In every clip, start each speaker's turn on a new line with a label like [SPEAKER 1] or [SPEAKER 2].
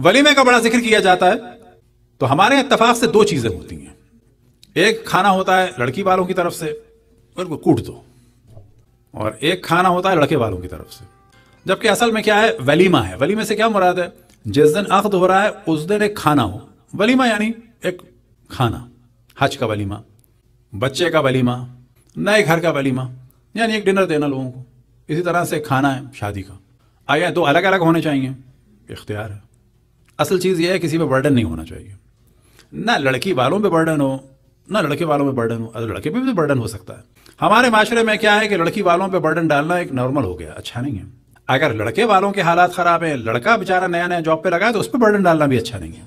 [SPEAKER 1] वलीमे का बड़ा जिक्र किया जाता है तो हमारे इतफाक से दो चीजें होती हैं एक खाना होता है लड़की वालों की तरफ से उनको कूट दो और एक खाना होता है लड़के वालों की तरफ से जबकि असल में क्या है वलीमा है वलीमे से क्या मुराद है जिस दिन अख्द हो रहा है उस दिन एक खाना हो वलीमा यानी एक खाना हज का वलीमा बच्चे का वलीमा नए घर का वलीमा यानी एक डिनर देना लोगों को इसी तरह से खाना है शादी का आया दो अलग अलग होने चाहिए इख्तियार है असल चीज़ यह है किसी पे बर्डन नहीं होना चाहिए ना लड़की वालों पे बर्डन हो ना लड़के वालों पे बर्डन हो अगर लड़के पे भी बर्डन तो हो सकता है हमारे माशरे में क्या है कि लड़की वालों पे बर्डन डालना एक नॉर्मल हो गया अच्छा नहीं है अगर लड़के वालों के हालात ख़राब हैं लड़का बेचारा नया नया जॉब पर लगा है तो उस पर बर्डन डालना भी अच्छा नहीं है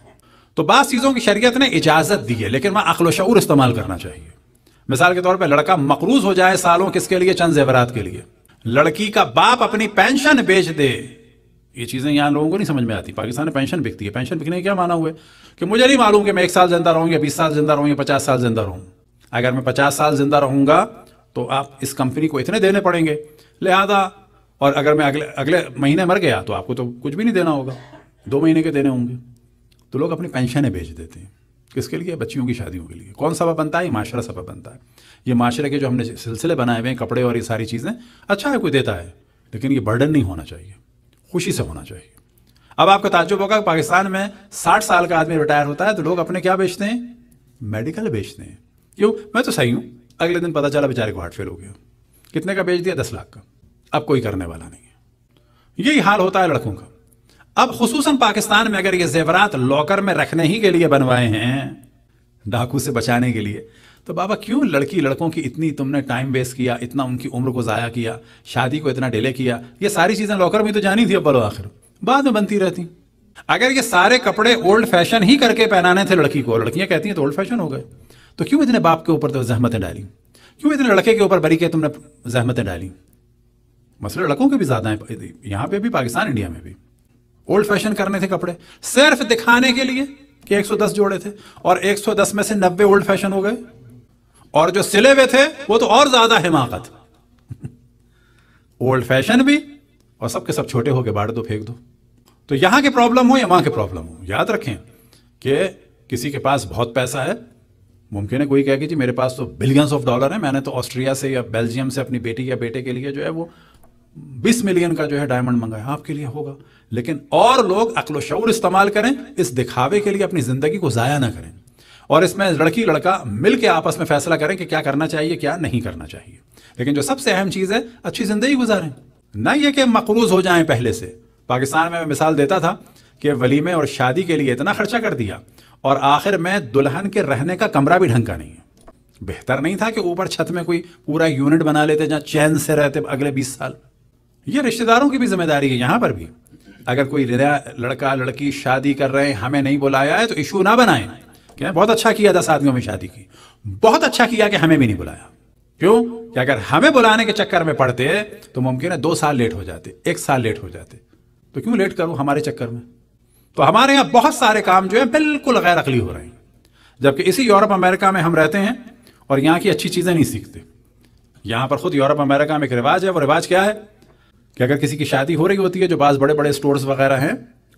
[SPEAKER 1] तो बाद चीज़ों की शरीयत ने इजाज़त दी है लेकिन वहाँ अकल इस्तेमाल करना चाहिए मिसाल के तौर पर लड़का मकरूज हो जाए सालों किसके लिए चंद जेवरात के लिए लड़की का बाप अपनी पेंशन बेच दे ये चीज़ें यहाँ लोगों को नहीं समझ में आती पाकिस्तान में पेंशन बिकती है पेंशन बिकने क्या माना हुआ है कि मुझे नहीं मालूम कि मैं एक साल जिंदा रहूँ या बीस साल जिंदा रहूँ या पचास साल जिंदा रहूँ अगर मैं पचास साल जिंदा रहूँगा तो आप इस कंपनी को इतने देने पड़ेंगे लिहाजा और अगर मैं अगले अगले महीने मर गया तो आपको तो कुछ भी नहीं देना होगा दो महीने के देने होंगे तो लोग अपनी पेंशनें भेज देते हैं किसके लिए बच्चियों की शादियों के लिए कौन सबा बनता है ये माशरा सबा बनता है ये माशरे के जो हमने सिलसिले बनाए हुए हैं कपड़े और ये सारी चीज़ें अच्छा है कोई देता है लेकिन ये बर्डन नहीं होना चाहिए खुशी से होना चाहिए अब आपको ताजुब होगा पाकिस्तान में साठ साल का आदमी रिटायर होता है तो लोग अपने क्या बेचते हैं मेडिकल बेचते हैं क्यों मैं तो सही हूँ अगले दिन पता चला बेचारे को हार्ट फेल हो गया कितने का बेच दिया दस लाख का अब कोई करने वाला नहीं है यही हाल होता है लड़कों का अब खसूस पाकिस्तान में अगर ये जेवरात लॉकर में रखने ही के लिए बनवाए हैं डाकू से बचाने के लिए तो बाबा क्यों लड़की लड़कों की इतनी तुमने टाइम वेस्ट किया इतना उनकी उम्र को ज़ाया किया शादी को इतना डिले किया ये सारी चीज़ें लॉकर में तो जानी थी अब बलो आखिर बाद में बनती रहती अगर ये सारे कपड़े ओल्ड फैशन ही करके पहनाने थे लड़की को लड़कियां कहती हैं तो ओल्ड फैशन हो गए तो क्यों इतने बाप के ऊपर तो जहमतें डाली क्यों इतने लड़के के ऊपर बरी के तुमने जहमतें डाली मसले लड़कों के भी ज़्यादा हैं यहाँ पे भी पाकिस्तान इंडिया में भी ओल्ड फैशन करने थे कपड़े सिर्फ दिखाने के लिए 110 जोड़े थे और 110 में से 90 ओल्ड फैशन हो गए और जो सिले हुए थे वो तो और ज्यादा हिमाकत ओल्ड फैशन भी और सबके सब छोटे होके बांट दो फेंक दो तो यहां की प्रॉब्लम हो या वहां की प्रॉब्लम हो याद रखें कि किसी के पास बहुत पैसा है मुमकिन है कोई कहे कि जी मेरे पास तो बिलियंस ऑफ डॉलर है मैंने तो ऑस्ट्रिया से या बेल्जियम से अपनी बेटी या बेटे के लिए जो है वो बीस मिलियन का जो है डायमंड मंगाया आपके लिए होगा लेकिन और लोग अकल शूर इस्तेमाल करें इस दिखावे के लिए अपनी ज़िंदगी को ज़ाया ना करें और इसमें लड़की लड़का मिल के आपस में फैसला करें कि क्या करना चाहिए क्या नहीं करना चाहिए लेकिन जो सबसे अहम चीज़ है अच्छी ज़िंदगी गुजारें ना ये कि मकरूज हो जाएं पहले से पाकिस्तान में मैं मिसाल देता था कि वलीमे और शादी के लिए इतना खर्चा कर दिया और आखिर में दुल्हन के रहने का कमरा भी ढंग का नहीं है बेहतर नहीं था कि ऊपर छत में कोई पूरा यूनिट बना लेते जहाँ चैन से रहते अगले बीस साल ये रिश्तेदारों की भी जिम्मेदारी है यहाँ पर भी अगर कोई लड़का लड़की शादी कर रहे हैं हमें नहीं बुलाया है तो इशू ना बनाएं क्या बहुत अच्छा किया दस आदमियों में शादी की बहुत अच्छा किया कि हमें भी नहीं बुलाया क्यों कि अगर हमें बुलाने के चक्कर में पड़ते तो मुमकिन है दो साल लेट हो जाते एक साल लेट हो जाते तो क्यों लेट करो हमारे चक्कर में तो हमारे यहाँ बहुत सारे काम जो है बिल्कुल गैर अकली हो रहे हैं जबकि इसी यूरोप अमेरिका में हम रहते हैं और यहाँ की अच्छी चीज़ें नहीं सीखते यहाँ पर खुद यूरोप अमेरिका में एक रिवाज है वो रिवाज क्या है कि अगर किसी की शादी हो रही होती है जो पास बड़े बड़े स्टोर्स वगैरह हैं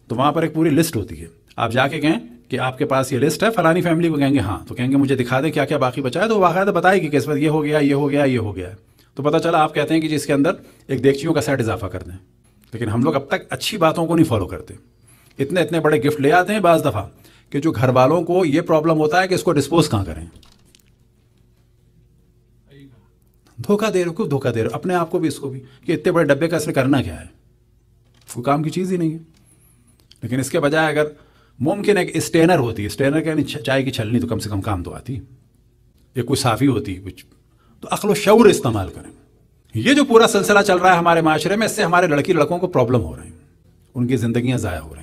[SPEAKER 1] तो वहाँ पर एक पूरी लिस्ट होती है आप जाके कहें कि आपके पास ये लिस्ट है फलानी फैमिली को कहेंगे हाँ तो कहेंगे मुझे दिखा दे क्या क्या बाकी बचा है तो बाकायदा बताएगी कि इस ये हो गया ये हो गया ये हो गया तो पता चला आप कहते हैं कि जिसके इसके अंदर एक देखचियों का सेट इजाफा कर दें लेकिन हम लोग अब तक अच्छी बातों को नहीं फॉलो करते इतने इतने बड़े गिफ्ट ले आते हैं बाज़ दफ़ा कि जो घर वालों को ये प्रॉब्लम होता है कि इसको डिस्पोज कहाँ करें धोखा दे रहे हो धोखा दे रहे हो अपने आप को भी इसको भी कि इतने बड़े डब्बे का असर करना क्या है कोई काम की चीज़ ही नहीं है लेकिन इसके बजाय अगर मुमकिन है कि स्टेनर होती स्टेनर क्या नहीं चाय की छलनी तो कम से कम काम तो आती या कोई साफ़ी होती कुछ तो अकल शौर इस्तेमाल करें ये जो पूरा सिलसिला चल रहा है हमारे माशरे में इससे हमारे लड़की लड़कों को प्रॉब्लम हो रही है उनकी ज़िंदियाँ ज़ाया हो रही हैं